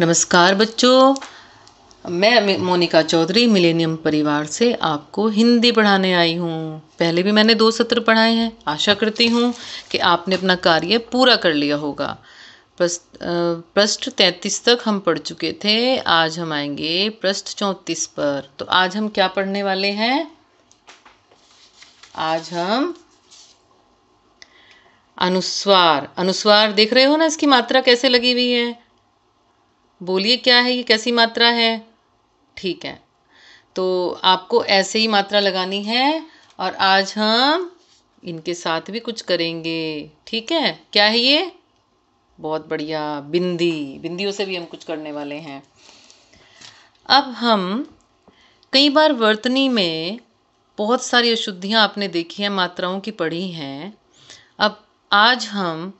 नमस्कार बच्चों मैं मोनिका चौधरी मिलेनियम परिवार से आपको हिंदी पढ़ाने आई हूँ पहले भी मैंने दो सत्र पढ़ाए हैं आशा करती हूँ कि आपने अपना कार्य पूरा कर लिया होगा पृष्ठ तैंतीस तक हम पढ़ चुके थे आज हम आएंगे पृष्ठ चौंतीस पर तो आज हम क्या पढ़ने वाले हैं आज हम अनुस्वार अनुस्वार देख रहे हो ना इसकी मात्रा कैसे लगी हुई है बोलिए क्या है ये कैसी मात्रा है ठीक है तो आपको ऐसे ही मात्रा लगानी है और आज हम इनके साथ भी कुछ करेंगे ठीक है क्या है ये बहुत बढ़िया बिंदी बिंदियों से भी हम कुछ करने वाले हैं अब हम कई बार वर्तनी में बहुत सारी अशुद्धियाँ आपने देखी हैं मात्राओं की पढ़ी हैं अब आज हम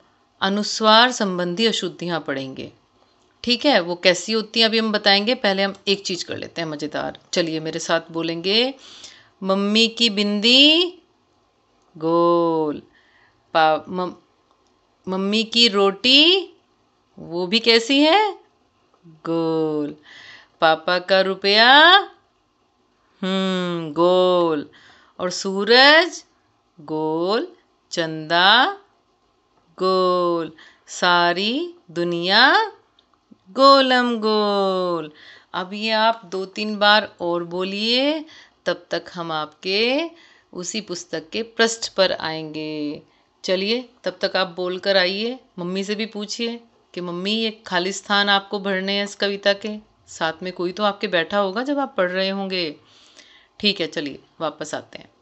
अनुस्वार संबंधी अशुद्धियाँ पढ़ेंगे ठीक है वो कैसी होती हैं अभी हम बताएंगे पहले हम एक चीज़ कर लेते हैं मज़ेदार चलिए मेरे साथ बोलेंगे मम्मी की बिंदी गोल पा मम, मम्मी की रोटी वो भी कैसी है गोल पापा का रुपया हम्म गोल और सूरज गोल चंदा गोल सारी दुनिया गोलम गोल अब ये आप दो तीन बार और बोलिए तब तक हम आपके उसी पुस्तक के पृष्ठ पर आएंगे चलिए तब तक आप बोल कर आइए मम्मी से भी पूछिए कि मम्मी ये खाली स्थान आपको भरने हैं इस कविता के साथ में कोई तो आपके बैठा होगा जब आप पढ़ रहे होंगे ठीक है चलिए वापस आते हैं